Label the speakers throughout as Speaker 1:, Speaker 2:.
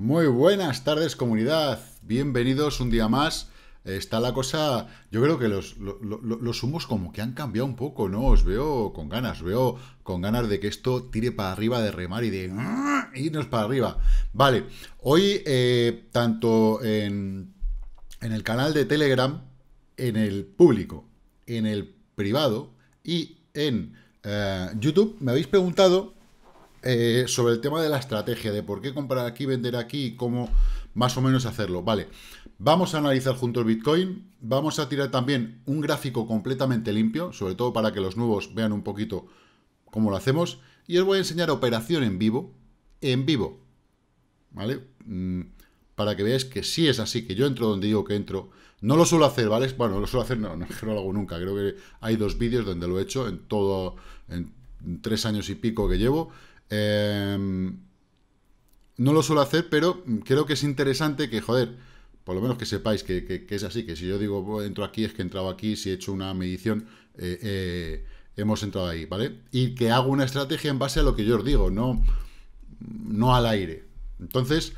Speaker 1: Muy buenas tardes comunidad, bienvenidos un día más. Está la cosa, yo creo que los, humos como que han cambiado un poco, ¿no? Os veo con ganas, veo con ganas de que esto tire para arriba de remar y de irnos para arriba. Vale, hoy eh, tanto en, el canal de Telegram, en el público, en el privado y en eh, YouTube me habéis preguntado eh, sobre el tema de la estrategia, de por qué comprar aquí, vender aquí, y cómo más o menos hacerlo. Vale, vamos a analizar juntos Bitcoin, vamos a tirar también un gráfico completamente limpio, sobre todo para que los nuevos vean un poquito cómo lo hacemos, y os voy a enseñar operación en vivo, en vivo, ¿vale? Mm, para que veáis que sí es así, que yo entro donde digo que entro. No lo suelo hacer, ¿vale? Bueno, lo suelo hacer, no, no, lo hago nunca. Creo que hay dos vídeos donde lo he hecho en todo, en tres años y pico que llevo Em, no lo suelo hacer, pero creo que es interesante que, joder, por lo menos que sepáis que, es así, que si yo digo entro aquí, es que he entrado aquí, si he hecho una medición, eh, eh, hemos entrado ahí, ¿vale? Y que hago una estrategia en base a lo que yo os digo, no, no al aire. Entonces,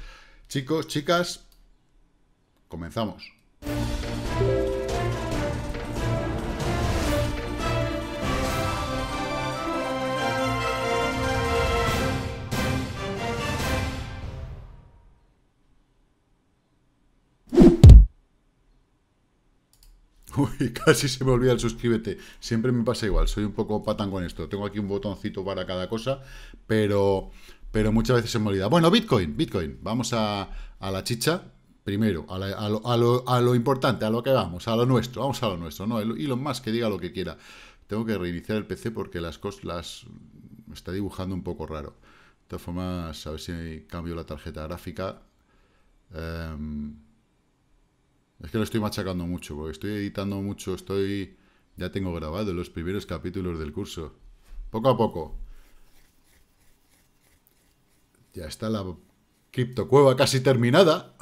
Speaker 1: chicos, chicas, comenzamos. Uy, casi se me olvida el suscríbete. Siempre me pasa igual, soy un poco patán con esto. Tengo aquí un botoncito para cada cosa, pero, pero muchas veces se me olvida. Bueno, Bitcoin, Bitcoin. Vamos a, la chicha. Primero, a, lo, importante, a lo que vamos, a lo nuestro, vamos a lo nuestro, ¿no? lo más que diga lo que quiera. Tengo que reiniciar el PC porque las cosas las está dibujando un poco raro. De todas formas, a ver si cambio la tarjeta gráfica. Em, es que lo estoy machacando mucho, porque estoy editando mucho, estoy... Ya tengo grabado los primeros capítulos del curso. Poco a poco. Ya está la criptocueva casi terminada.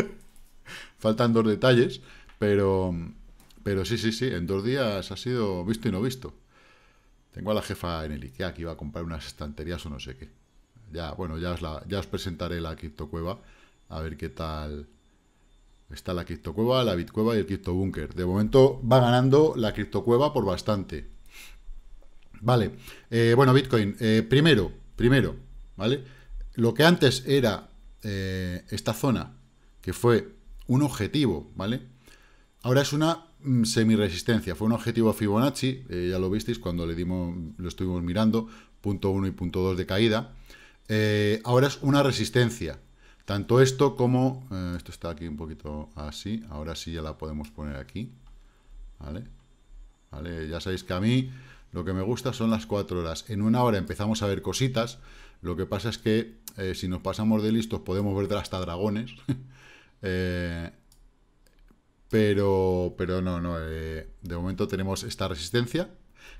Speaker 1: Faltan dos detalles, pero... Pero sí, sí, sí, en dos días ha sido visto y no visto. Tengo a la jefa en el IKEA que iba a comprar unas estanterías o no sé qué. Ya, bueno, ya os, ya os presentaré la criptocueva, a ver qué tal Está la criptocueva, la bitcueva y el criptobunker. De momento va ganando la criptocueva por bastante. Vale, eh, bueno, Bitcoin, eh, primero, primero, ¿vale? Lo que antes era eh, esta zona, que fue un objetivo, ¿vale? Ahora es una semi mm, semiresistencia, fue un objetivo Fibonacci, ya lo visteis cuando le dimos, lo estuvimos mirando, punto 1 y punto 2 de caída. ahora es una resistencia, tanto esto como... Eh, esto está aquí un poquito así. Ahora sí ya la podemos poner aquí. ¿Vale? ¿Vale? Ya sabéis que a mí lo que me gusta son las cuatro horas. En una hora empezamos a ver cositas. Lo que pasa es que eh, si nos pasamos de listos podemos ver hasta dragones. Eh, pero, pero no, no. de momento tenemos esta resistencia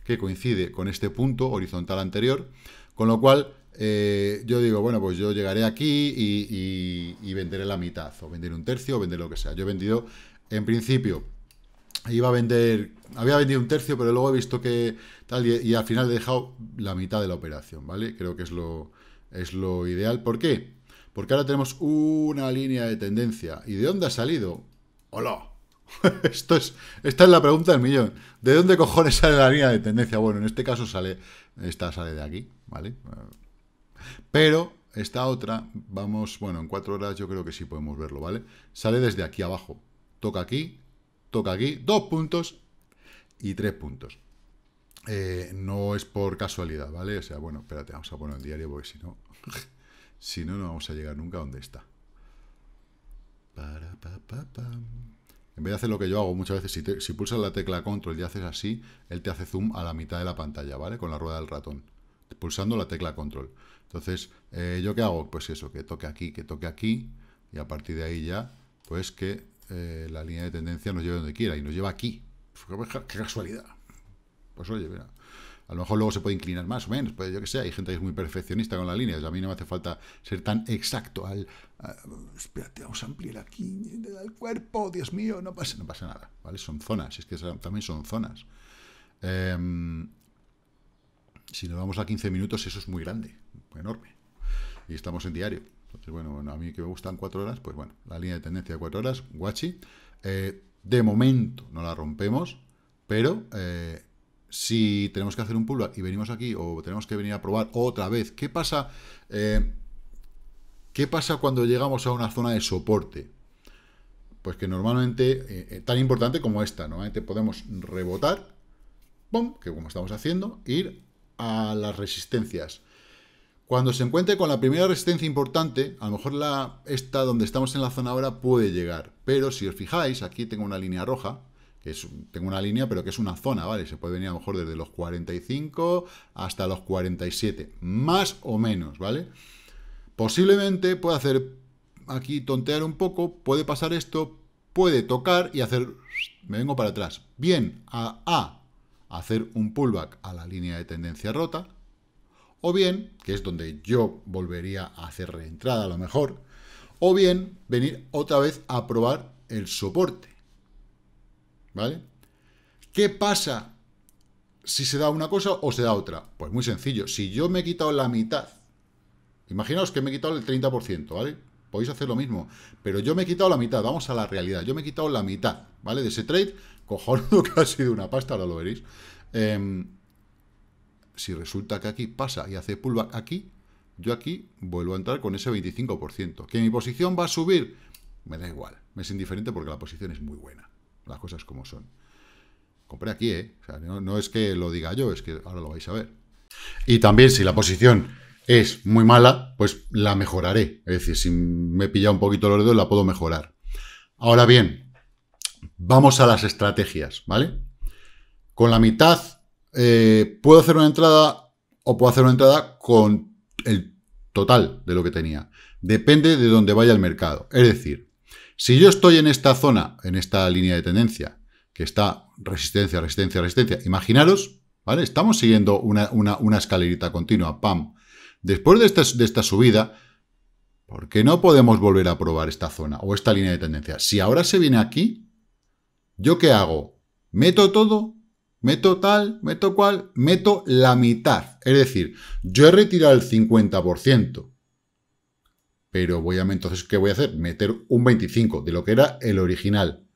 Speaker 1: que coincide con este punto horizontal anterior. Con lo cual eh, yo digo, bueno, pues yo llegaré aquí y, venderé la mitad, o vender un tercio, o vender lo que sea. Yo he vendido, en principio, iba a vender, había vendido un tercio, pero luego he visto que tal, y, al final he dejado la mitad de la operación, ¿vale? Creo que es lo, es lo ideal. ¿Por qué? Porque ahora tenemos una línea de tendencia. ¿Y de dónde ha salido? ¡Hola! Esto es, esta es la pregunta del millón. ¿De dónde cojones sale la línea de tendencia? Bueno, en este caso sale, esta sale de aquí, ¿vale? Pero esta otra, vamos, bueno, en cuatro horas yo creo que sí podemos verlo, ¿vale? Sale desde aquí abajo. Toca aquí, toca aquí, dos puntos y tres puntos. Eh, no es por casualidad, ¿vale? O sea, bueno, espérate, vamos a poner el diario porque si no, si no, no vamos a llegar nunca a donde está. Para, En vez de hacer lo que yo hago muchas veces, si, si, pulsas la tecla control y haces así, él te hace zoom a la mitad de la pantalla, ¿vale? Con la rueda del ratón, pulsando la tecla control. Entonces, eh, ¿yo qué hago? Pues eso, que toque aquí, que toque aquí, y a partir de ahí ya, pues que eh, la línea de tendencia nos lleve donde quiera, y nos lleva aquí. Pues ¡Qué casualidad! Pues oye, mira, a lo mejor luego se puede inclinar más o menos, pues yo que sé, hay gente que es muy perfeccionista con la línea, pues a mí no me hace falta ser tan exacto al... espérate, vamos a ampliar aquí el cuerpo, Dios mío, no pasa, no pasa nada, ¿vale? Son zonas, es que también son zonas. Em, si nos vamos a 15 minutos, eso es muy grande enorme. Y estamos en diario. Entonces, bueno, a mí que me gustan cuatro horas, pues bueno, la línea de tendencia de cuatro horas, guachi. Eh, de momento no la rompemos, pero eh, si tenemos que hacer un pullback y venimos aquí o tenemos que venir a probar otra vez, ¿qué pasa? Eh, ¿Qué pasa cuando llegamos a una zona de soporte? Pues que normalmente, tan importante como esta, normalmente podemos rebotar, que como estamos haciendo, ir a las resistencias. Cuando se encuentre con la primera resistencia importante, a lo mejor la, esta donde estamos en la zona ahora puede llegar. Pero si os fijáis, aquí tengo una línea roja, que es, tengo una línea, pero que es una zona, ¿vale? Se puede venir a lo mejor desde los 45 hasta los 47, más o menos, ¿vale? Posiblemente puede hacer aquí tontear un poco, puede pasar esto, puede tocar y hacer, me vengo para atrás. Bien, a, a hacer un pullback a la línea de tendencia rota, o bien, que es donde yo volvería a hacer reentrada a lo mejor, o bien venir otra vez a probar el soporte. ¿Vale? ¿Qué pasa si se da una cosa o se da otra? Pues muy sencillo, si yo me he quitado la mitad, imaginaos que me he quitado el 30%, ¿vale? Podéis hacer lo mismo, pero yo me he quitado la mitad, vamos a la realidad, yo me he quitado la mitad, ¿vale? De ese trade, cojonudo que ha sido una pasta, ahora lo veréis. Eh, si resulta que aquí pasa y hace pullback aquí, yo aquí vuelvo a entrar con ese 25%. ¿Que mi posición va a subir? Me da igual. Me es indiferente porque la posición es muy buena. Las cosas como son. Compré aquí, ¿eh? no, no es que lo diga yo, es que ahora lo vais a ver. Y también si la posición es muy mala, pues la mejoraré. Es decir, si me he pillado un poquito los dedos, la puedo mejorar. Ahora bien, vamos a las estrategias, ¿vale? Con la mitad eh, puedo hacer una entrada o puedo hacer una entrada con el total de lo que tenía. Depende de dónde vaya el mercado. Es decir, si yo estoy en esta zona, en esta línea de tendencia, que está resistencia, resistencia, resistencia, imaginaros, ¿vale? Estamos siguiendo una, una, escalerita continua, pam. Después de esta, de esta subida, ¿por qué no podemos volver a probar esta zona o esta línea de tendencia? Si ahora se viene aquí, ¿yo qué hago? ¿Meto todo meto tal, meto cual, meto la mitad. Es decir, yo he retirado el 50%, pero voy a, entonces, ¿qué voy a hacer? Meter un 25% de lo que era el original.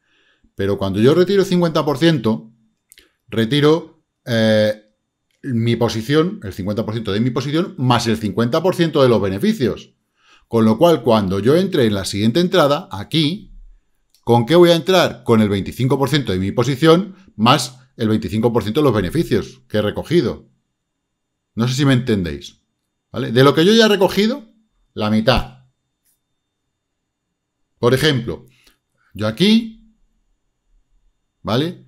Speaker 1: Pero cuando yo retiro el 50%, retiro eh, mi posición, el 50% de mi posición, más el 50% de los beneficios. Con lo cual, cuando yo entre en la siguiente entrada, aquí, ¿con qué voy a entrar? Con el 25% de mi posición, más el 25% de los beneficios que he recogido. No sé si me entendéis. De lo que yo ya he recogido, la mitad. Por ejemplo, yo aquí, ¿vale?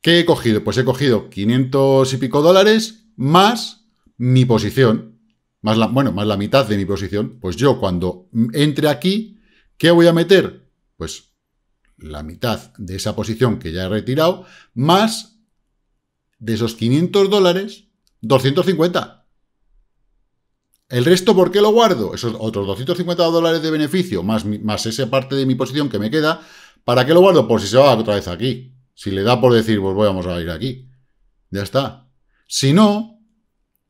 Speaker 1: ¿Qué he cogido? Pues he cogido 500 y pico dólares más mi posición, más la, bueno, más la mitad de mi posición. Pues yo cuando entre aquí, ¿qué voy a meter? Pues la mitad de esa posición que ya he retirado, más de esos 500 dólares, 250. ¿El resto por qué lo guardo? Esos otros 250 dólares de beneficio, más, más esa parte de mi posición que me queda, ¿para qué lo guardo? Por si se va otra vez aquí. Si le da por decir, pues vamos a ir aquí. Ya está. Si no,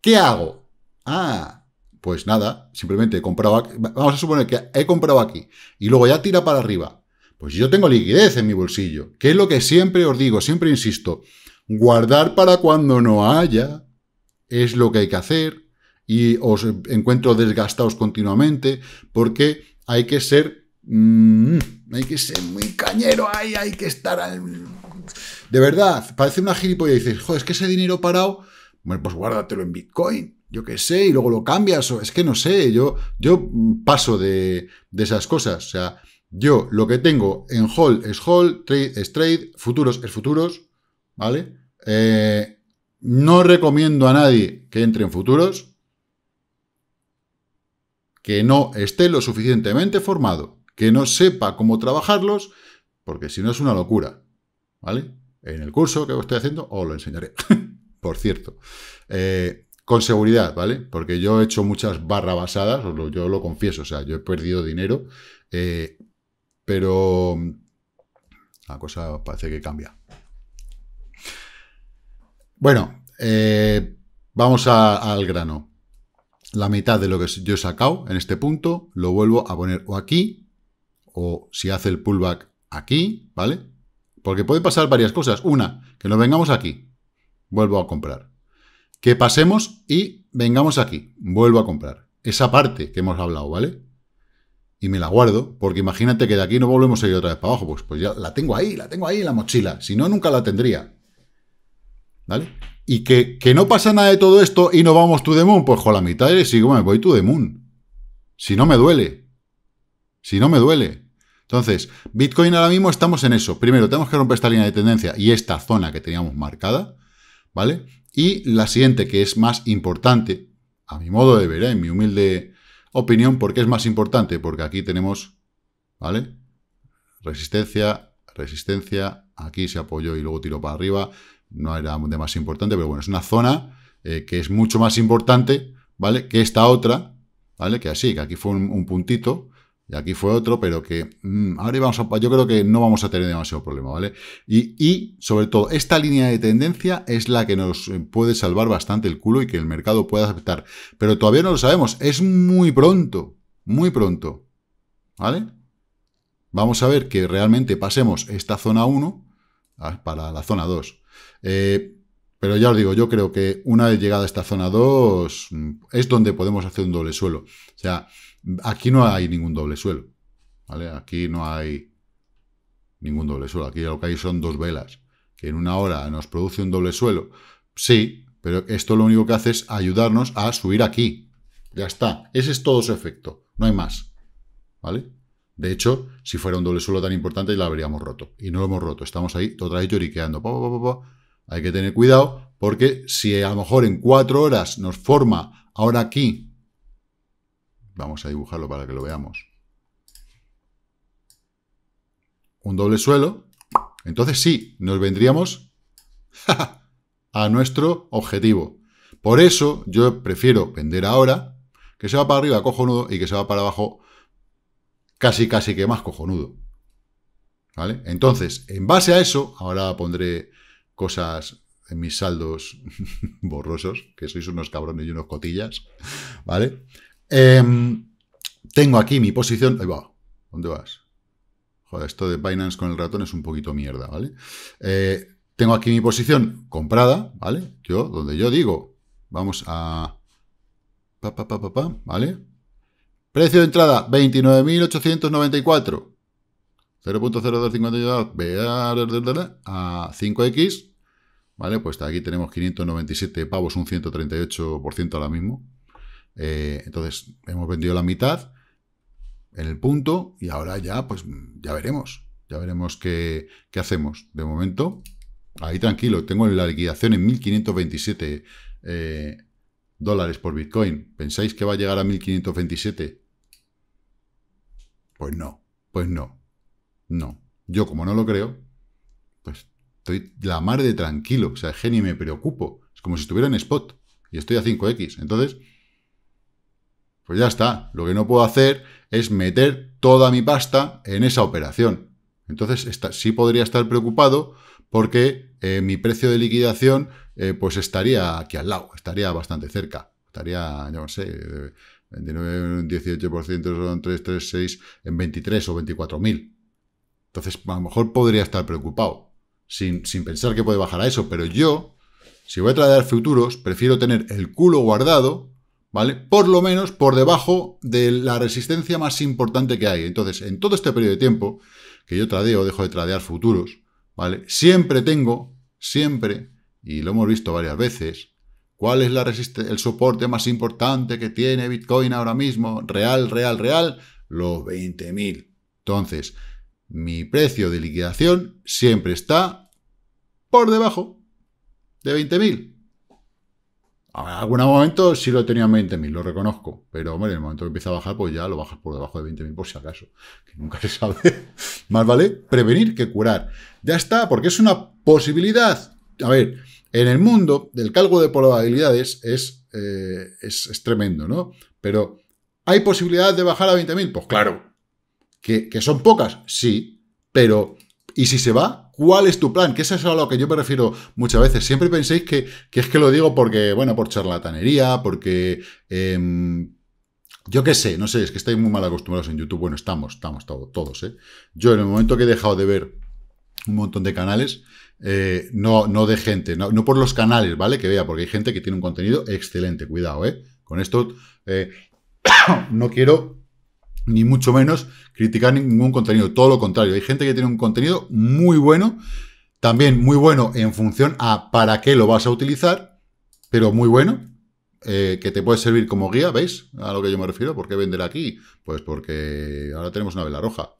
Speaker 1: ¿qué hago? Ah, pues nada, simplemente he comprado aquí. Vamos a suponer que he comprado aquí y luego ya tira para arriba. Pues yo tengo liquidez en mi bolsillo, que es lo que siempre os digo, siempre insisto, guardar para cuando no haya es lo que hay que hacer y os encuentro desgastados continuamente porque hay que ser mm, hay que ser muy cañero, ahí, hay que estar al... De verdad, parece una gilipollas y dices, joder, es que ese dinero parado, bueno, pues guárdatelo en Bitcoin, yo qué sé, y luego lo cambias, o es que no sé, yo, yo paso de, de esas cosas, o sea, yo lo que tengo en hall, es hall, trade es trade, futuros es futuros, ¿vale? Eh, no recomiendo a nadie que entre en futuros que no esté lo suficientemente formado, que no sepa cómo trabajarlos, porque si no es una locura, ¿vale? En el curso que estoy haciendo os lo enseñaré, por cierto. Eh, con seguridad, ¿vale? Porque yo he hecho muchas basadas, yo lo confieso, o sea, yo he perdido dinero eh, pero mm, la cosa parece que cambia. Bueno, eh, vamos al grano. La mitad de lo que yo he sacado en este punto lo vuelvo a poner o aquí, o si hace el pullback aquí, ¿vale? Porque puede pasar varias cosas. Una, que nos vengamos aquí, vuelvo a comprar. Que pasemos y vengamos aquí, vuelvo a comprar. Esa parte que hemos hablado, ¿vale? y me la guardo, porque imagínate que de aquí no volvemos a ir otra vez para abajo, pues, pues ya la tengo ahí, la tengo ahí en la mochila, si no, nunca la tendría. ¿Vale? Y que, no pasa nada de todo esto y no vamos to de moon, pues con la mitad y sigo, me voy to the moon. Si no me duele. Si no me duele. Entonces, Bitcoin ahora mismo estamos en eso. Primero, tenemos que romper esta línea de tendencia y esta zona que teníamos marcada, ¿vale? Y la siguiente, que es más importante, a mi modo de ver, ¿eh? en mi humilde Opinión, porque es más importante? Porque aquí tenemos, ¿vale? Resistencia, resistencia, aquí se apoyó y luego tiró para arriba, no era de más importante, pero bueno, es una zona eh, que es mucho más importante, ¿vale? Que esta otra, ¿vale? Que así, que aquí fue un puntito, y aquí fue otro, pero que mm, ahora vamos a, yo creo que no vamos a tener demasiado problema, ¿vale? Y, sobre todo, esta línea de tendencia es la que nos eh, puede salvar bastante el culo y que el mercado pueda aceptar. Pero todavía no lo sabemos, es muy pronto, muy pronto, ¿vale? Vamos a ver que realmente pasemos esta zona 1 ah, para la zona 2. Eh, pero ya os digo, yo creo que una vez llegada esta zona 2 mm, es donde podemos hacer un doble suelo. O sea, Aquí no hay ningún doble suelo, ¿vale? Aquí no hay ningún doble suelo. Aquí lo que hay son dos velas, que en una hora nos produce un doble suelo. Sí, pero esto lo único que hace es ayudarnos a subir aquí. Ya está. Ese es todo su efecto. No hay más, ¿vale? De hecho, si fuera un doble suelo tan importante, la habríamos roto. Y no lo hemos roto. Estamos ahí otra vez lloriqueando. hay que tener cuidado porque si a lo mejor en cuatro horas nos forma ahora aquí Vamos a dibujarlo para que lo veamos. Un doble suelo. Entonces sí, nos vendríamos a nuestro objetivo. Por eso yo prefiero vender ahora, que se va para arriba cojonudo y que se va para abajo casi casi que más cojonudo. ¿Vale? Entonces, en base a eso, ahora pondré cosas en mis saldos borrosos, que sois unos cabrones y unos cotillas, ¿vale? Em, tengo aquí mi posición... Ahí va. ¿Dónde vas? Joder, esto de Binance con el ratón es un poquito mierda, ¿vale? Eh, tengo aquí mi posición comprada, ¿vale? Yo, donde yo digo, vamos a... Pa, pa, pa, pa ¿vale? Precio de entrada, 29.894. 0.0252 a 5x, ¿vale? Pues aquí tenemos 597 pavos, un 138% ahora mismo, eh, entonces, hemos vendido la mitad en el punto y ahora ya, pues, ya veremos. Ya veremos qué, hacemos. De momento, ahí tranquilo, tengo la liquidación en 1527 eh, dólares por Bitcoin. ¿Pensáis que va a llegar a 1527? Pues no, pues no, no. Yo como no lo creo, pues estoy la mar de tranquilo, o sea, genio me preocupo. Es como si estuviera en spot y estoy a 5X. Entonces, pues ya está. Lo que no puedo hacer es meter toda mi pasta en esa operación. Entonces sí podría estar preocupado porque eh, mi precio de liquidación eh, pues estaría aquí al lado, estaría bastante cerca. Estaría, yo no sé, 29, eh, 18% son 3, en 23 o 24 mil. Entonces a lo mejor podría estar preocupado sin, sin pensar que puede bajar a eso. Pero yo, si voy a traer futuros, prefiero tener el culo guardado ¿vale? Por lo menos por debajo de la resistencia más importante que hay. Entonces, en todo este periodo de tiempo, que yo tradeo, dejo de tradear futuros, ¿vale? Siempre tengo, siempre, y lo hemos visto varias veces, ¿cuál es el soporte más importante que tiene Bitcoin ahora mismo? Real, real, real, los 20.000. Entonces, mi precio de liquidación siempre está por debajo de 20.000. En algún momento sí lo tenía en 20.000, lo reconozco. Pero, hombre, en el momento que empieza a bajar, pues ya lo bajas por debajo de 20.000 por si acaso. Que nunca se sabe. Más vale prevenir que curar. Ya está, porque es una posibilidad. A ver, en el mundo, del cálculo de probabilidades eh, es, tremendo, ¿no? Pero, ¿hay posibilidad de bajar a 20.000? Pues claro. ¿Que, ¿Que son pocas? Sí. Pero, ¿y si se va? ¿Cuál es tu plan? Que eso es a lo que yo me refiero muchas veces. Siempre penséis que, es que lo digo porque, bueno, por charlatanería, porque... Em, yo qué sé, no sé, es que estáis muy mal acostumbrados en YouTube. Bueno, estamos, estamos todos, ¿eh? Yo en el momento que he dejado de ver un montón de canales, eh, no, no de gente, no, por los canales, ¿vale? Que vea, porque hay gente que tiene un contenido excelente, cuidado, ¿eh? Con esto eh, no quiero ni mucho menos criticar ningún contenido, todo lo contrario. Hay gente que tiene un contenido muy bueno, también muy bueno en función a para qué lo vas a utilizar, pero muy bueno, eh, que te puede servir como guía, ¿veis? A lo que yo me refiero, ¿por qué vender aquí? Pues porque ahora tenemos una vela roja.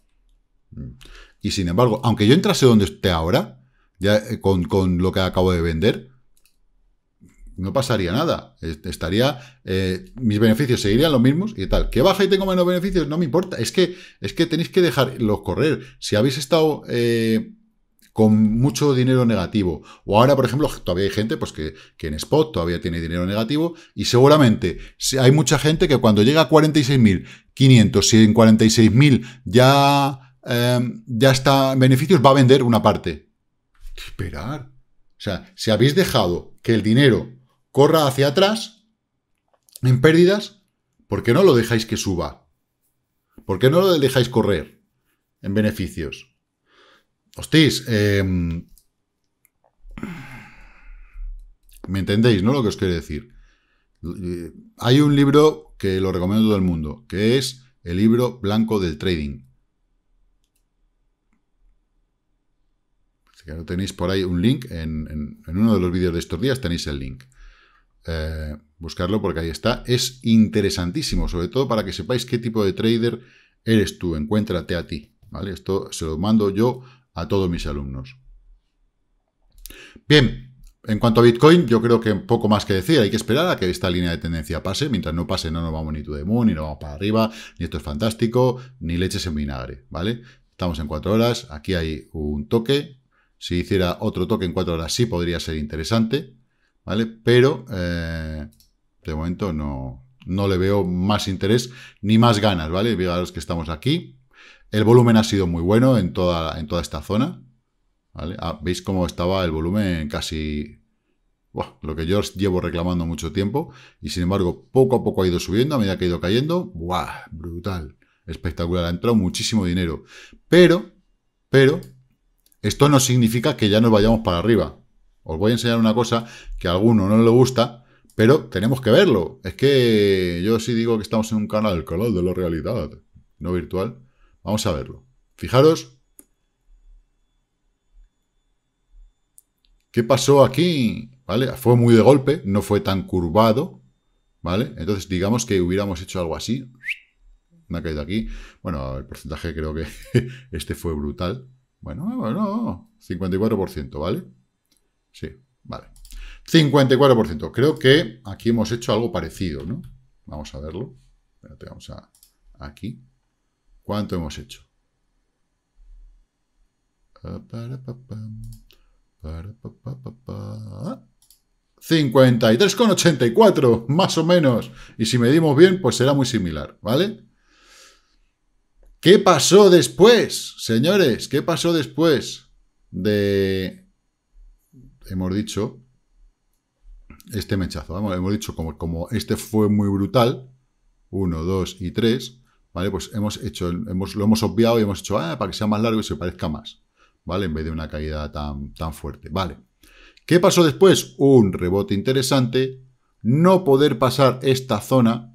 Speaker 1: Y sin embargo, aunque yo entrase donde esté ahora, ya eh, con, con lo que acabo de vender, no pasaría nada. Estaría, eh, mis beneficios seguirían los mismos y tal. Que baja y tengo menos beneficios, no me importa. Es que, es que tenéis que dejarlos correr. Si habéis estado eh, con mucho dinero negativo, o ahora, por ejemplo, todavía hay gente pues, que, en spot todavía tiene dinero negativo, y seguramente hay mucha gente que cuando llega a 46.500, si en 46.000 ya, em, ya está en beneficios, va a vender una parte. Esperar. O sea, si habéis dejado que el dinero corra hacia atrás en pérdidas, ¿por qué no lo dejáis que suba? ¿Por qué no lo dejáis correr en beneficios? Hostis, em, ¿me entendéis, no? Lo que os quiero decir. Eh, hay un libro que lo recomiendo a todo el mundo, que es el libro blanco del trading. Si no tenéis por ahí un link, en uno de los vídeos de estos días tenéis el link. Eh, buscarlo porque ahí está. Es interesantísimo, sobre todo para que sepáis qué tipo de trader eres tú. Encuéntrate a ti. ¿vale? Esto se lo mando yo a todos mis alumnos. Bien, en cuanto a Bitcoin, yo creo que poco más que decir. Hay que esperar a que esta línea de tendencia pase. Mientras no pase, no nos vamos ni to de moon, ni nos vamos para arriba, ni esto es fantástico, ni leches en vinagre, ¿vale? Estamos en cuatro horas. Aquí hay un toque. Si hiciera otro toque en cuatro horas, sí podría ser interesante. ¿vale? Pero eh, de momento no, no le veo más interés ni más ganas, ¿vale? Fijaros que estamos aquí. El volumen ha sido muy bueno en toda, en toda esta zona, ah, ¿Veis cómo estaba el volumen casi... lo que yo os llevo reclamando mucho tiempo y sin embargo poco a poco ha ido subiendo a medida que ha ido cayendo. ¡Buah! Brutal. Espectacular. Ha entrado muchísimo dinero. Pero, pero, esto no significa que ya nos vayamos para arriba. Os voy a enseñar una cosa que a alguno no le gusta, pero tenemos que verlo. Es que yo sí digo que estamos en un canal, el de la realidad, no virtual. Vamos a verlo. Fijaros. ¿Qué pasó aquí? ¿Vale? Fue muy de golpe, no fue tan curvado, ¿vale? Entonces, digamos que hubiéramos hecho algo así. Una caído aquí. Bueno, el porcentaje creo que este fue brutal. Bueno, bueno, 54%, ¿vale? Sí, vale. 54%. Creo que aquí hemos hecho algo parecido, ¿no? Vamos a verlo. vamos a... Aquí. ¿Cuánto hemos hecho? 53,84, ah, más o menos. Y si medimos bien, pues será muy similar, ¿vale? ¿Qué pasó después, señores? ¿Qué pasó después de hemos dicho, este mechazo, hemos dicho, como, este fue muy brutal, 1, 2 y 3, ¿vale? Pues hemos hecho, hemos, lo hemos obviado y hemos hecho, ah, para que sea más largo y se parezca más, ¿vale? En vez de una caída tan, tan fuerte, ¿vale? ¿Qué pasó después? Un rebote interesante, no poder pasar esta zona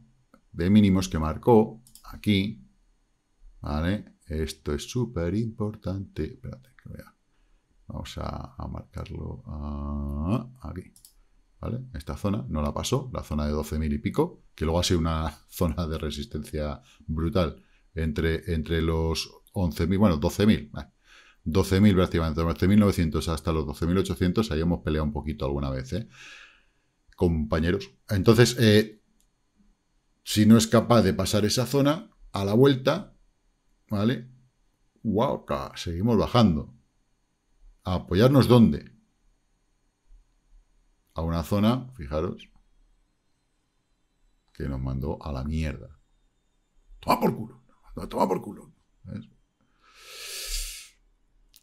Speaker 1: de mínimos que marcó aquí, ¿vale? Esto es súper importante, espérate que vea. Vamos a, marcarlo aquí. ¿Vale? Esta zona no la pasó, la zona de 12.000 y pico, que luego ha sido una zona de resistencia brutal entre, entre los 11.000, bueno, 12.000, 12.000 eh, prácticamente, 12.900 hasta los 12.800, ahí hemos peleado un poquito alguna vez, eh, compañeros. Entonces, eh, si no es capaz de pasar esa zona, a la vuelta, ¿vale? ¡Wow! Seguimos bajando apoyarnos dónde? A una zona, fijaros, que nos mandó a la mierda. Toma por culo, toma por culo.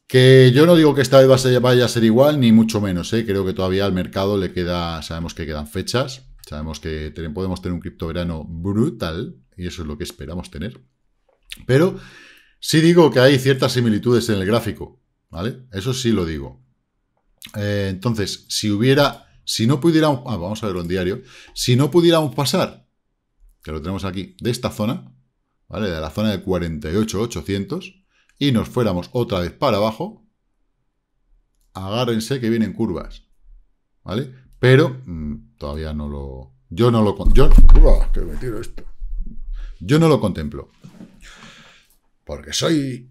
Speaker 1: Que yo no digo que esta vez vaya a ser igual, ni mucho menos. ¿eh? Creo que todavía al mercado le queda, sabemos que quedan fechas, sabemos que podemos tener un criptoverano brutal, y eso es lo que esperamos tener. Pero sí digo que hay ciertas similitudes en el gráfico. ¿vale? Eso sí lo digo. Eh, entonces, si hubiera, si no pudiéramos, ah, vamos a ver un diario, si no pudiéramos pasar, que lo tenemos aquí, de esta zona, ¿vale? De la zona de 48,800, y nos fuéramos otra vez para abajo, agárrense que vienen curvas, ¿vale? Pero mm, todavía no lo... Yo no lo... Yo, que me tiro esto. Yo no lo contemplo. Porque soy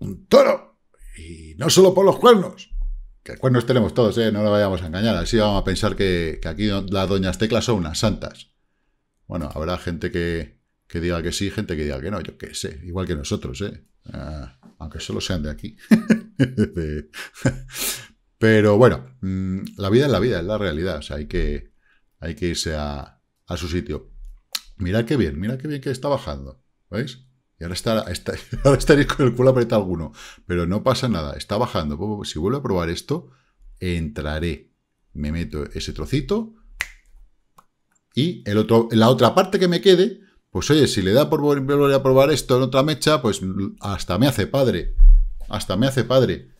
Speaker 1: un toro. Y no solo por los cuernos, que cuernos tenemos todos, ¿eh? no lo vayamos a engañar, así vamos a pensar que, aquí las doñas teclas son unas santas. Bueno, habrá gente que, que, diga que sí, gente que diga que no, yo qué sé, igual que nosotros, ¿eh? Ah, aunque solo sean de aquí. Pero bueno, mm, la vida es la vida, es la realidad, hay que, hay que irse a, a su sitio. Mira qué bien, mira qué bien que está bajando, ¿veis? Y ahora, está, estaréis con el culo apretado alguno. Pero no pasa nada, está bajando. Si vuelvo a probar esto, entraré. Me meto ese trocito. Y el otro, la otra parte que me quede, pues oye, si le da por volver a probar esto en otra mecha, pues hasta me hace padre. Hasta me hace padre.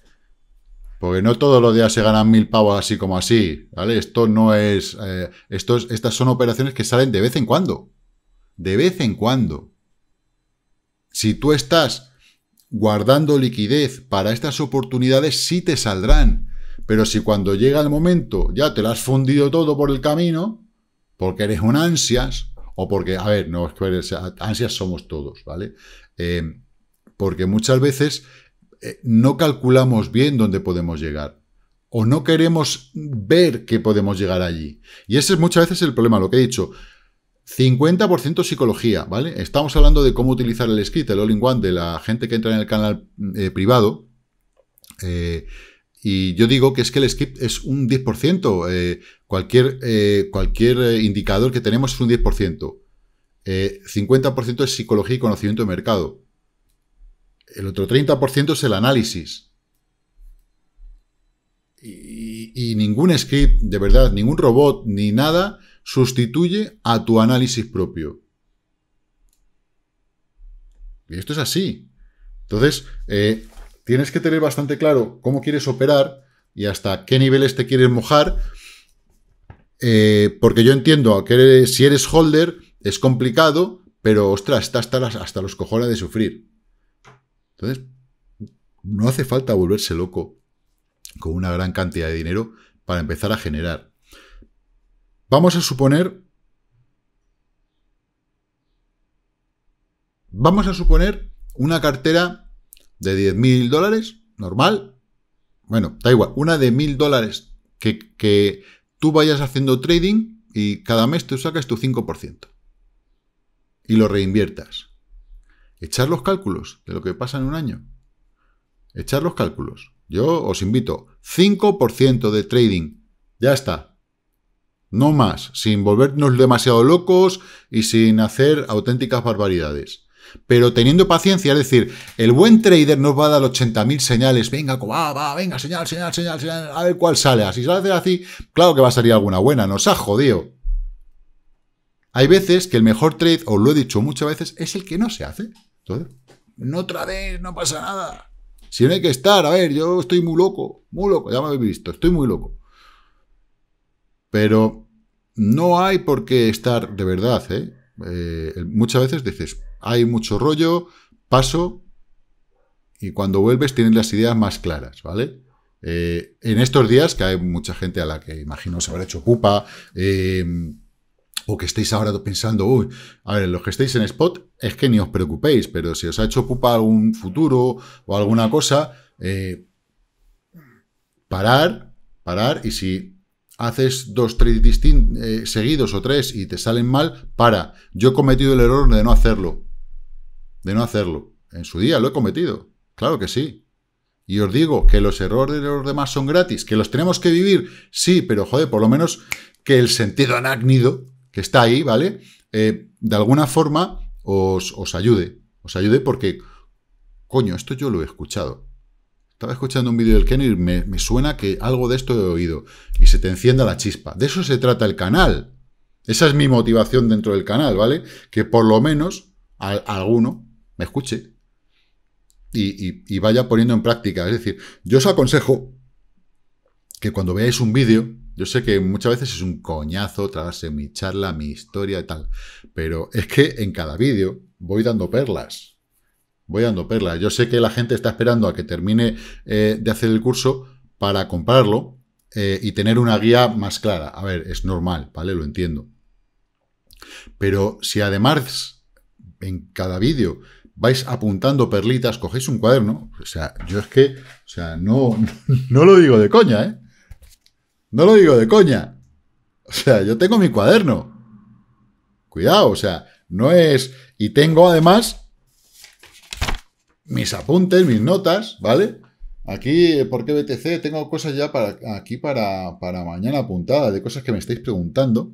Speaker 1: Porque no todos los días se ganan mil pavos así como así, ¿vale? Esto no es... Eh, estas son operaciones que salen de vez en cuando. De vez en cuando. Si tú estás guardando liquidez para estas oportunidades, sí te saldrán. Pero si cuando llega el momento ya te lo has fundido todo por el camino, porque eres un ansias, o porque, a ver, no, ansias somos todos, ¿vale? Eh, porque muchas veces eh, no calculamos bien dónde podemos llegar. O no queremos ver que podemos llegar allí. Y ese es muchas veces el problema, lo que he dicho. 50% psicología, ¿vale? Estamos hablando de cómo utilizar el script, el all-in-one de la gente que entra en el canal mm, eh, privado. Eh, y yo digo que es que el script es un 10%. Eh, cualquier, cualquier indicador que tenemos es un 10%. 50% es psicología y conocimiento de mercado. El otro 30% es el análisis. Y, y ningún script, de verdad, ningún robot, ni nada sustituye a tu análisis propio. Y esto es así. Entonces, eh, tienes que tener bastante claro cómo quieres operar y hasta qué niveles te quieres mojar, eh, porque yo entiendo que si eres holder es complicado, pero ostras, está hasta los cojones de sufrir. Entonces, no hace falta volverse loco con una gran cantidad de dinero para empezar a generar. Vamos a suponer... Vamos a suponer una cartera de 10.000 dólares, normal. Bueno, da igual, una de 1.000 dólares que, que tú vayas haciendo trading y cada mes te sacas tu 5% y lo reinviertas. Echar los cálculos de lo que pasa en un año. Echar los cálculos. Yo os invito, 5% de trading. Ya está, no más, sin volvernos demasiado locos y sin hacer auténticas barbaridades. Pero teniendo paciencia, es decir, el buen trader nos va a dar 80.000 señales. Venga, va, va, venga, señal, señal, señal, a ver cuál sale. Así sale así, claro que va a salir alguna buena, nos ha jodido. Hay veces que el mejor trade, os lo he dicho muchas veces, es el que no se hace. Entonces, no trades, no pasa nada. Si no hay que estar, a ver, yo estoy muy loco, muy loco, ya me habéis visto, estoy muy loco. Pero no hay por qué estar, de verdad, ¿eh? eh muchas veces dices, hay mucho rollo, paso, y cuando vuelves tienes las ideas más claras, ¿vale? Eh, en estos días, que hay mucha gente a la que imagino se habrá hecho pupa, em, o que estéis ahora pensando, uy, a ver, los que estéis en spot, es que ni os preocupéis, pero si os ha hecho pupa algún futuro o alguna cosa, eh, parar, parar, y si haces dos tres eh, seguidos o tres y te salen mal, para. Yo he cometido el error de no hacerlo. De no hacerlo. En su día lo he cometido. Claro que sí. Y os digo que los errores de los demás son gratis, que los tenemos que vivir, sí, pero joder, por lo menos que el sentido anácnido que está ahí, ¿vale? Eh, de alguna forma os, os ayude. Os ayude porque, coño, esto yo lo he escuchado. Estaba escuchando un vídeo del Kenny y me, suena que algo de esto he oído. Y se te encienda la chispa. De eso se trata el canal. Esa es mi motivación dentro del canal, ¿vale? Que por lo menos a, alguno me escuche y, y, vaya poniendo en práctica. Es decir, yo os aconsejo que cuando veáis un vídeo, yo sé que muchas veces es un coñazo tragarse mi charla, mi historia y tal, pero es que en cada vídeo voy dando perlas voy dando perlas. Yo sé que la gente está esperando a que termine eh, de hacer el curso para comprarlo eh, y tener una guía más clara. A ver, es normal, ¿vale? Lo entiendo. Pero si además en cada vídeo vais apuntando perlitas, cogéis un cuaderno, o sea, yo es que, o sea, no, no lo digo de coña, ¿eh? No lo digo de coña. O sea, yo tengo mi cuaderno. Cuidado, o sea, no es... Y tengo además mis apuntes, mis notas, ¿vale? Aquí, porque BTC, tengo cosas ya para aquí para, mañana apuntadas, de cosas que me estáis preguntando.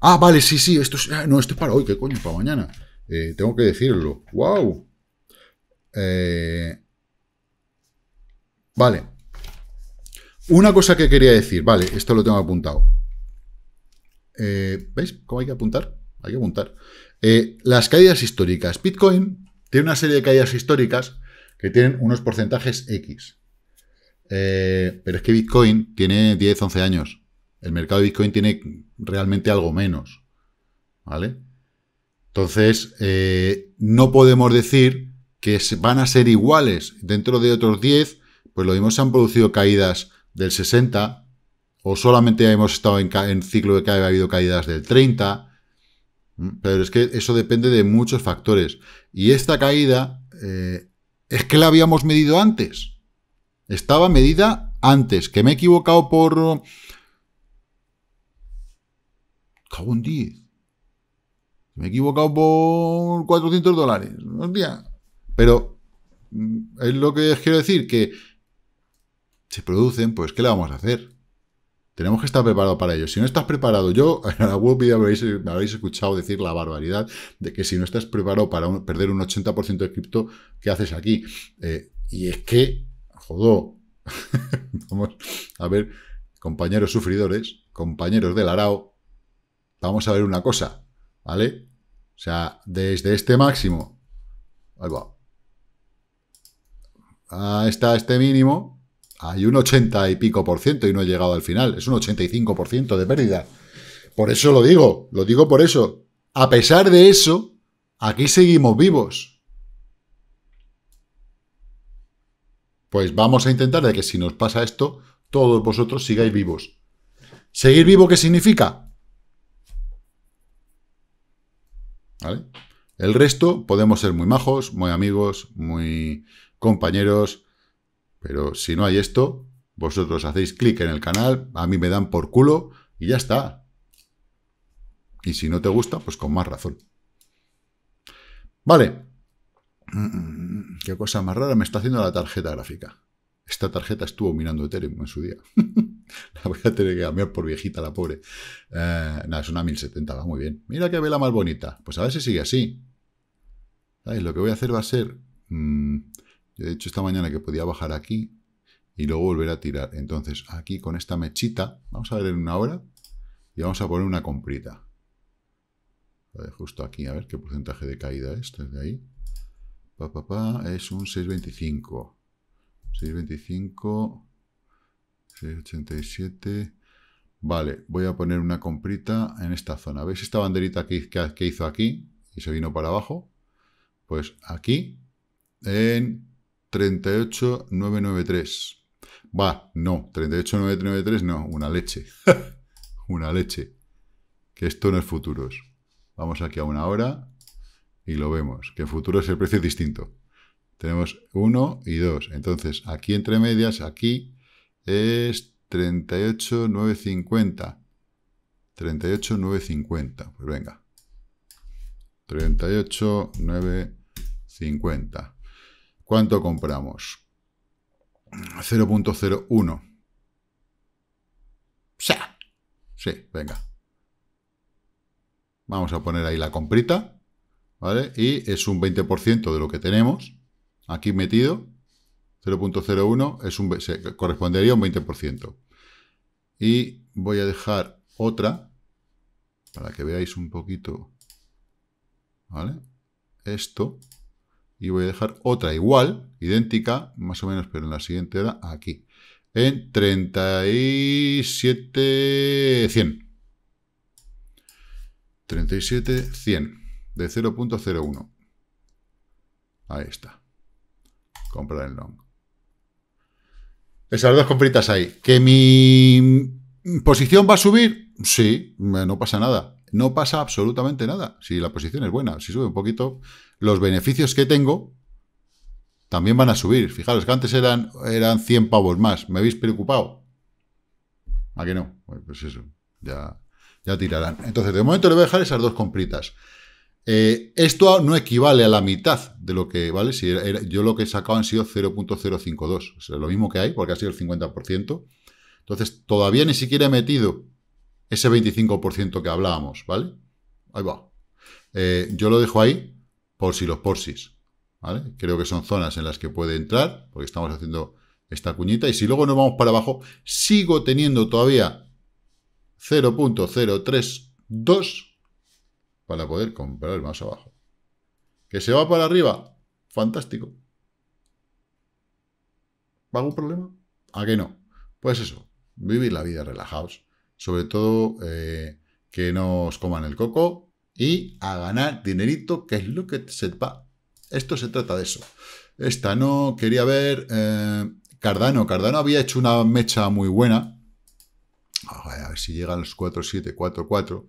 Speaker 1: Ah, vale, sí, sí, esto es, ah, no, esto es para hoy, ¿qué coño? Para mañana. Eh, tengo que decirlo. ¡Wow! Eh, vale. Una cosa que quería decir, vale, esto lo tengo apuntado. Eh, ¿Veis cómo hay que apuntar? Hay que apuntar. las caídas históricas. Bitcoin tiene una serie de caídas históricas que tienen unos porcentajes X. Eh, pero es que Bitcoin tiene 10, 11 años. El mercado de Bitcoin tiene realmente algo menos. ¿Vale? Entonces, eh, no podemos decir que van a ser iguales. Dentro de otros 10, pues lo mismo se han producido caídas del 60, o solamente hemos estado en, ciclo de que ha habido caídas del 30, pero es que eso depende de muchos factores. Y esta caída eh, es que la habíamos medido antes. Estaba medida antes, que me he equivocado por... Cago en 10. Me he equivocado por 400 dólares. Pero mm, es lo que quiero decir, que se producen, pues ¿qué le vamos a hacer? Tenemos que estar preparados para ello. Si no estás preparado, yo en algún vídeo me habéis escuchado decir la barbaridad de que si no estás preparado para perder un 80% de cripto, ¿qué haces aquí? Eh, y es que, jodó, vamos a ver, compañeros sufridores, compañeros del Arao, vamos a ver una cosa, ¿vale? O sea, desde este máximo, algo va, este mínimo, hay un 80 y pico por ciento y no he llegado al final. Es un 85 por ciento de pérdida. Por eso lo digo, lo digo por eso. A pesar de eso, aquí seguimos vivos. Pues vamos a intentar de que si nos pasa esto, todos vosotros sigáis vivos. ¿Seguir vivo qué significa? ¿Vale? El resto podemos ser muy majos, muy amigos, muy compañeros, pero si no hay esto, vosotros hacéis clic en el canal, a mí me dan por culo y ya está. Y si no te gusta, pues con más razón. Vale. Mm, qué cosa más rara me está haciendo la tarjeta gráfica. Esta tarjeta estuvo mirando Ethereum en su día. la voy a tener que cambiar por viejita, la pobre. Eh, nada, es una 1070, va muy bien. Mira qué vela más bonita. Pues a ver si sigue así. Lo que voy a hacer va a ser... Mm, yo he dicho esta mañana que podía bajar aquí y luego volver a tirar. Entonces, aquí con esta mechita, vamos a ver en una hora, y vamos a poner una comprita. justo aquí, a ver qué porcentaje de caída es de ahí. Pa, pa, pa, es un 6.25. 6.25, 6.87... Vale, voy a poner una comprita en esta zona. ¿Veis esta banderita que, que hizo aquí? Y se vino para abajo. Pues aquí, en 38993. Va, no, 38993 no, una leche. una leche. Que esto no es futuros. Vamos aquí a una hora y lo vemos. Que en es el precio distinto. Tenemos 1 y 2. Entonces, aquí entre medias, aquí es 38950. 38950. Pues venga. 38950. ¿Cuánto compramos? 0.01. Sí. sí, venga. Vamos a poner ahí la comprita. ¿Vale? Y es un 20% de lo que tenemos aquí metido. 0.01 es un, correspondería a un 20%. Y voy a dejar otra para que veáis un poquito. ¿Vale? Esto y voy a dejar otra igual, idéntica, más o menos, pero en la siguiente era aquí, en 37.100. 37.100 de 0.01. Ahí está. Comprar el long. Esas dos compritas ahí. ¿Que mi posición va a subir? Sí, no pasa nada no pasa absolutamente nada. Si la posición es buena, si sube un poquito, los beneficios que tengo también van a subir. Fijaros que antes eran, eran 100 pavos más. ¿Me habéis preocupado? ¿A qué no? Pues eso, ya, ya tirarán. Entonces, de momento le voy a dejar esas dos compritas. Eh, esto no equivale a la mitad de lo que, ¿vale? Si yo lo que he sacado han sido 0.052. Es lo mismo que hay, porque ha sido el 50%. Entonces, todavía ni siquiera he metido ese 25% que hablábamos, ¿vale? Ahí va. Eh, yo lo dejo ahí por si los porsis, ¿vale? Creo que son zonas en las que puede entrar, porque estamos haciendo esta cuñita, y si luego nos vamos para abajo, sigo teniendo todavía 0.032 para poder comprar más abajo. ¿Que se va para arriba? Fantástico. ¿Algún problema? ¿A qué no? Pues eso, vivir la vida relajados sobre todo eh, que que os coman el coco y a ganar dinerito, que es lo que se va. Esto se trata de eso. Esta no, quería ver eh, Cardano. Cardano había hecho una mecha muy buena. A ver si llegan los 4-7, 4-4.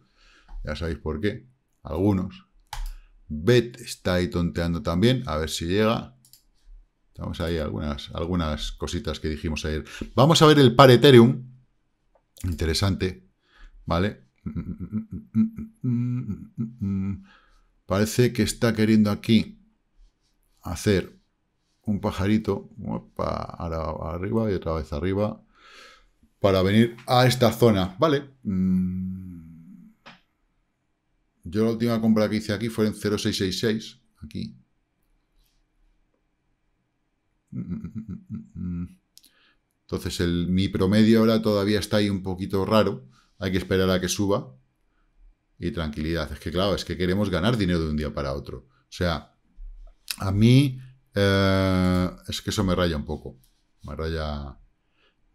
Speaker 1: Ya sabéis por qué. Algunos. Bet está ahí tonteando también. A ver si llega. Estamos ahí algunas, algunas cositas que dijimos ayer. Vamos a ver el par Ethereum. Interesante, ¿vale? Parece que está queriendo aquí hacer un pajarito, para arriba y otra vez arriba, para venir a esta zona, ¿vale? Mm. Yo la última compra que hice aquí fue en 0666, aquí. Mm, mm, entonces, mi promedio ahora todavía está ahí un poquito raro. Hay que esperar a que suba. Y tranquilidad. Es que, claro, es que queremos ganar dinero de un día para otro. O sea, a mí eh, es que eso me raya un poco. Me raya,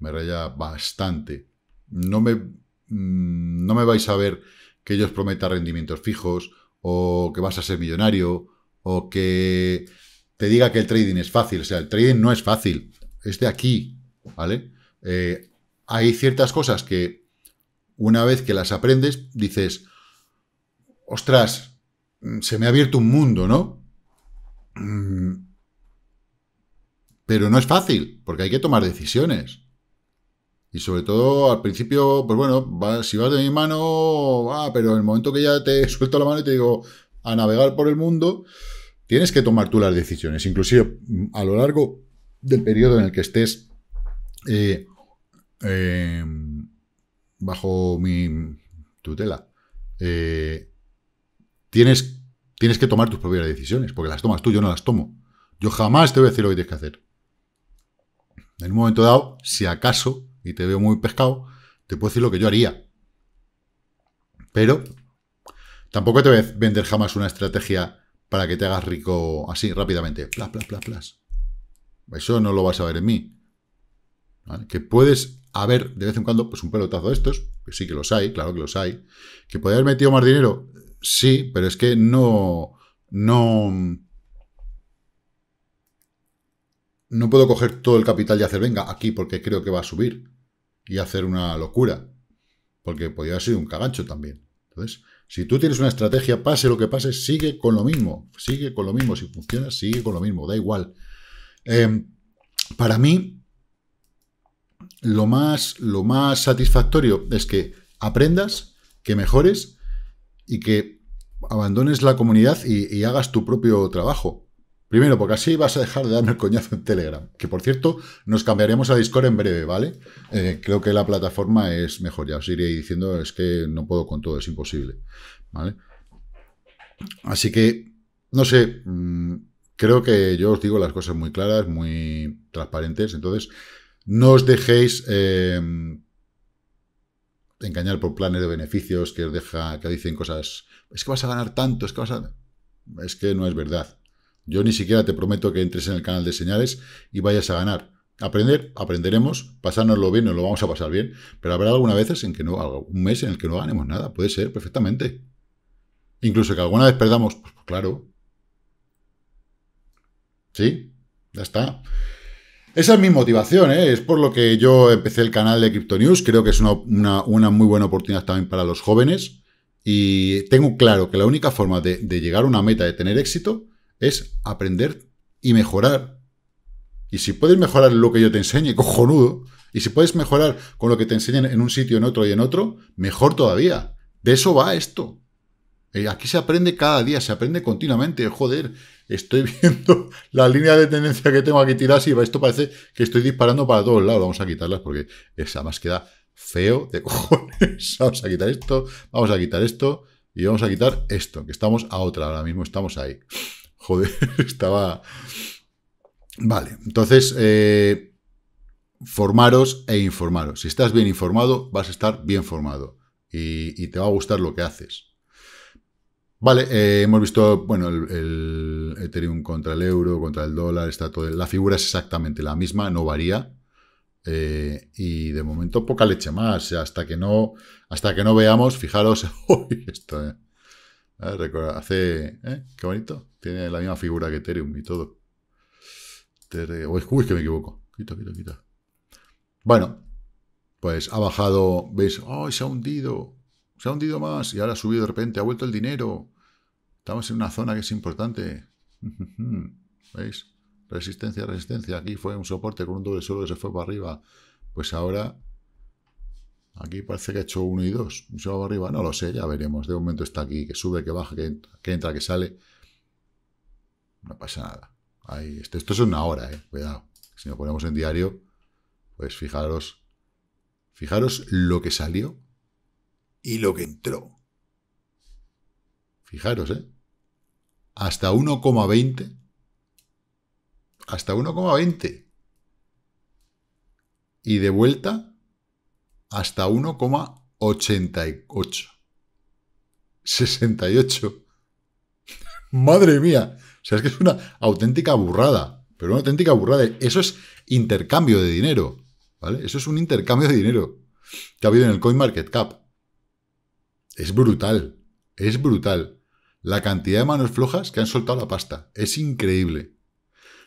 Speaker 1: me raya bastante. No me, mm, no me vais a ver que yo os prometa rendimientos fijos o que vas a ser millonario o que te diga que el trading es fácil. O sea, el trading no es fácil. Es de aquí, ¿vale? Eh, hay ciertas cosas que una vez que las aprendes, dices, ostras, mm, se me ha abierto un mundo, ¿no? Mm. Pero no es fácil, porque hay que tomar decisiones. Y sobre todo al principio, pues bueno, si vas de mi mano, ah, pero en el momento que ya te suelto la mano y te digo a navegar por el mundo, tienes que tomar tú las decisiones, inclusive mm, a lo largo del periodo en el que estés eh, bajo mi tutela, eh, tienes, tienes que tomar tus propias decisiones, porque las tomas tú, yo no las tomo. Yo jamás te voy a decir lo que tienes que hacer. En un momento dado, si acaso, y te veo muy pescado, te puedo decir lo que yo haría. Pero tampoco te voy a vender jamás una estrategia para que te hagas rico así rápidamente. Plas, plas, plas, Eso no lo vas a ver en mí. Que puedes haber de vez en cuando pues un pelotazo de estos, que sí que los hay, claro que los hay. Que puede haber metido más dinero, sí, pero es que no... no no puedo coger todo el capital y hacer, venga, aquí porque creo que va a subir y hacer una locura, porque podría haber sido un cagancho también. Entonces, si tú tienes una estrategia, pase lo que pase, sigue con lo mismo, sigue con lo mismo, si funciona, sigue con lo mismo, da igual. Em, para mí, lo más, lo más satisfactorio es que aprendas, que mejores y que abandones la comunidad y, hagas tu propio trabajo. Primero, porque así vas a dejar de darme el coñazo en Telegram. Que por cierto, nos cambiaremos a Discord en breve, ¿vale? Eh, creo que la plataforma es mejor. Ya os iré diciendo, es que no puedo con todo, es imposible. ¿Vale? Así que, no sé, mm, creo que yo os digo las cosas muy claras, muy transparentes. Entonces, no os dejéis eh, engañar por planes de beneficios que os deja, que dicen cosas, es que vas a ganar tanto, es que vas a... Es que no es verdad. Yo ni siquiera te prometo que entres en el canal de señales y vayas a ganar. Aprender, aprenderemos, pasárnoslo bien, nos lo vamos a pasar bien, pero habrá algunas veces en que no, un mes en el que no ganemos nada, puede ser perfectamente. Incluso que alguna vez perdamos, pues, pues claro. ¿Sí? Ya está. Esa es mi motivación, ¿eh? es por lo que yo empecé el canal de Crypto News. Creo que es una, muy buena oportunidad también para los jóvenes. Y tengo claro que la única forma de, de llegar a una meta, de tener éxito, es aprender y mejorar. Y si puedes mejorar lo que yo te enseñe, cojonudo. Y si puedes mejorar con lo que te enseñan en un sitio, en otro y en otro, mejor todavía. De eso va esto. Eh, aquí se aprende cada día, se aprende continuamente. Joder, estoy viendo la línea de tendencia que tengo aquí tirar. Si esto parece que estoy disparando para todos lados. Vamos a quitarlas porque esa más queda feo de cojones. Vamos a quitar esto, vamos a quitar esto y vamos a quitar esto, que estamos a otra ahora mismo, estamos ahí. Joder, estaba... Vale, entonces, eh, formaros e informaros. Si estás bien informado, vas a estar bien formado y te va a gustar lo que haces. Vale, eh, hemos visto, bueno, el, Ethereum contra el euro, contra el dólar, está todo. La figura es exactamente la misma, no varía. Eh, y de momento poca leche más. Hasta que no, hasta que no veamos, fijaros, uy, esto, eh. hace, eh, qué bonito, tiene la misma figura que Ethereum y todo. Uy, que me equivoco. Quita, quita, quita. Bueno, pues ha bajado, veis, oh, se ha hundido! se ha hundido más y ahora ha subido de repente, ha vuelto el dinero. Estamos en una zona que es importante. ¿Veis? Resistencia, resistencia. Aquí fue un soporte con un doble suelo que se fue para arriba. Pues ahora, aquí parece que ha hecho uno y dos. Un para arriba, no lo sé, ya veremos. De momento está aquí, que sube, que baja, que entra, que, sale. No pasa nada. Ahí, esto, esto es una hora, eh. Cuidado. Si nos ponemos en diario, pues fijaros, fijaros lo que salió y lo que entró. Fijaros, ¿eh? Hasta 1,20. Hasta 1,20. Y de vuelta hasta 1,88. 68. Madre mía. O sea, es que es una auténtica burrada. Pero una auténtica burrada. Eso es intercambio de dinero. ¿Vale? Eso es un intercambio de dinero que ha habido en el CoinMarketCap es brutal, es brutal. La cantidad de manos flojas que han soltado la pasta, es increíble.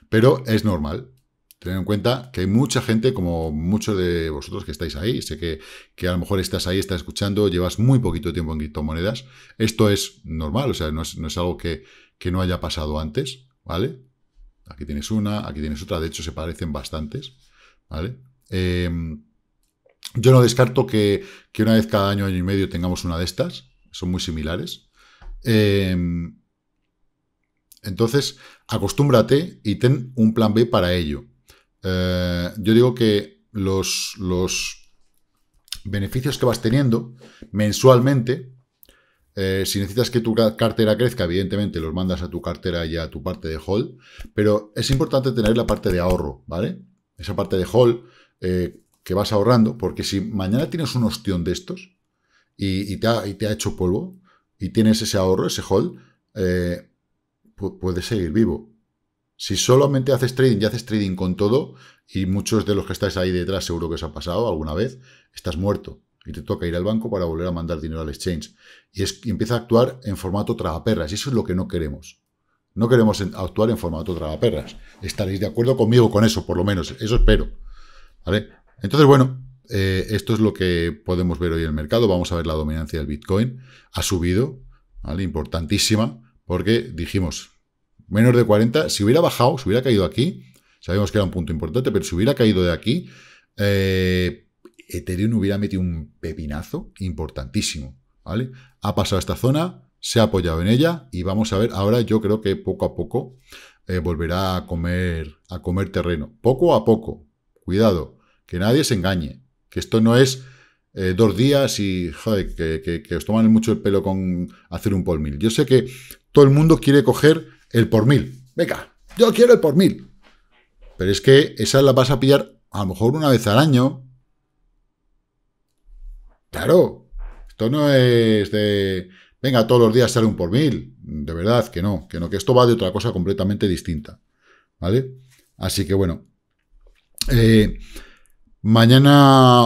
Speaker 1: Pero es normal. Tened en cuenta que hay mucha gente, como muchos de vosotros que estáis ahí, sé que, a lo mejor estás ahí, estás escuchando, llevas muy poquito tiempo en criptomonedas. Esto es normal, o sea, no es, algo que, que no haya pasado antes, ¿vale? Aquí tienes una, aquí tienes otra, de hecho se parecen bastantes, ¿vale? Em, yo no descarto que, una vez cada año, año y medio tengamos una de estas. Son muy similares. Em, entonces, acostúmbrate y ten un plan B para ello. Eh, yo digo que los, los, beneficios que vas teniendo mensualmente, eh, si necesitas que tu cartera crezca, evidentemente los mandas a tu cartera y a tu parte de hold, pero es importante tener la parte de ahorro, ¿vale? Esa parte de hold, eh, que vas ahorrando, porque si mañana tienes un ostión de estos y, te, ha, hecho polvo y tienes ese ahorro, ese hold, eh, puedes seguir vivo. Si solamente haces trading y haces trading con todo, y muchos de los que estáis ahí detrás seguro que os ha pasado alguna vez, estás muerto y te toca ir al banco para volver a mandar dinero al exchange. Y, es, empieza a actuar en formato perras y eso es lo que no queremos. No queremos actuar en formato perras Estaréis de acuerdo conmigo con eso, por lo menos, eso espero. ¿Vale? Entonces, bueno, eh, esto es lo que podemos ver hoy en el mercado. Vamos a ver la dominancia del Bitcoin. Ha subido, ¿vale? Importantísima, porque dijimos, menos de 40, si hubiera bajado, si hubiera caído aquí, sabemos que era un punto importante, pero si hubiera caído de aquí, eh, Ethereum hubiera metido un pepinazo importantísimo, ¿vale? Ha pasado esta zona, se ha apoyado en ella y vamos a ver, ahora yo creo que poco a poco eh, volverá a comer, a comer terreno. Poco a poco, cuidado, que nadie se engañe. Que esto no es eh, dos días y que, os toman mucho el pelo con hacer un por mil. Yo sé que todo el mundo quiere coger el por mil. Venga, yo quiero el por mil. Pero es que esa la vas a pillar a lo mejor una vez al año. Claro, esto no es de... Venga, todos los días sale un por mil. De verdad que no, que no, que esto va de otra cosa completamente distinta. ¿Vale? Así que bueno. Eh, Mañana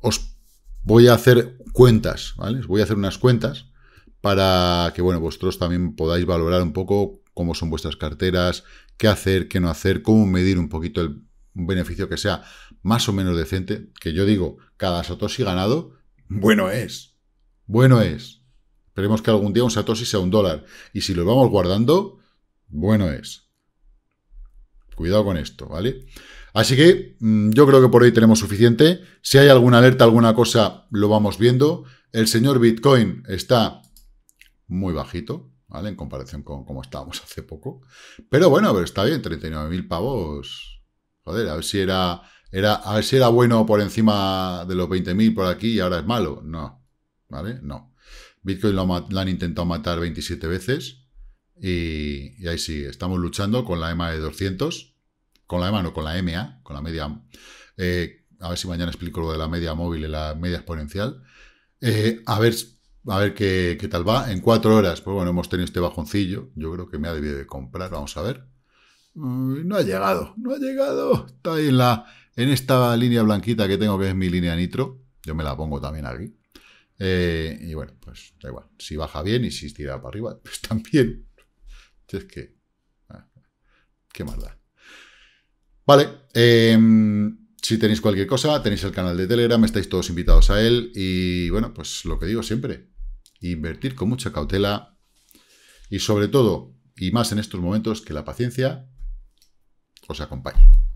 Speaker 1: os voy a hacer cuentas, ¿vale? Os voy a hacer unas cuentas para que, bueno, vosotros también podáis valorar un poco cómo son vuestras carteras, qué hacer, qué no hacer, cómo medir un poquito el beneficio que sea más o menos decente, que yo digo, cada Satoshi ganado, bueno es, bueno es. Esperemos que algún día un Satoshi sea un dólar. Y si lo vamos guardando, bueno es. Cuidado con esto, ¿vale? Así que mm, yo creo que por hoy tenemos suficiente. Si hay alguna alerta, alguna cosa, lo vamos viendo. El señor Bitcoin está muy bajito, ¿vale? En comparación con cómo estábamos hace poco. Pero bueno, pero está bien, 39.000 pavos. Joder, a ver si era, era, si era bueno por encima de los 20.000 por aquí y ahora es malo. No, ¿vale? No. Bitcoin lo, han intentado matar 27 veces y, y ahí sí, estamos luchando con la EMA de 200 con la e mano, con la MA, con la media, eh, a ver si mañana explico lo de la media móvil y la media exponencial, eh, a ver, a ver qué, tal va, en cuatro horas, pues bueno, hemos tenido este bajoncillo, yo creo que me ha debido de comprar, vamos a ver, no ha llegado, no ha llegado, está ahí en, la, en esta línea blanquita que tengo, que es mi línea nitro, yo me la pongo también aquí, eh, y bueno, pues da igual. Si baja bien y si tira para arriba, pues también. Es que... Ah, qué maldad. Vale, em, si tenéis cualquier cosa, tenéis el canal de Telegram, estáis todos invitados a él y bueno, pues lo que digo siempre, invertir con mucha cautela y sobre todo, y más en estos momentos, que la paciencia os acompañe.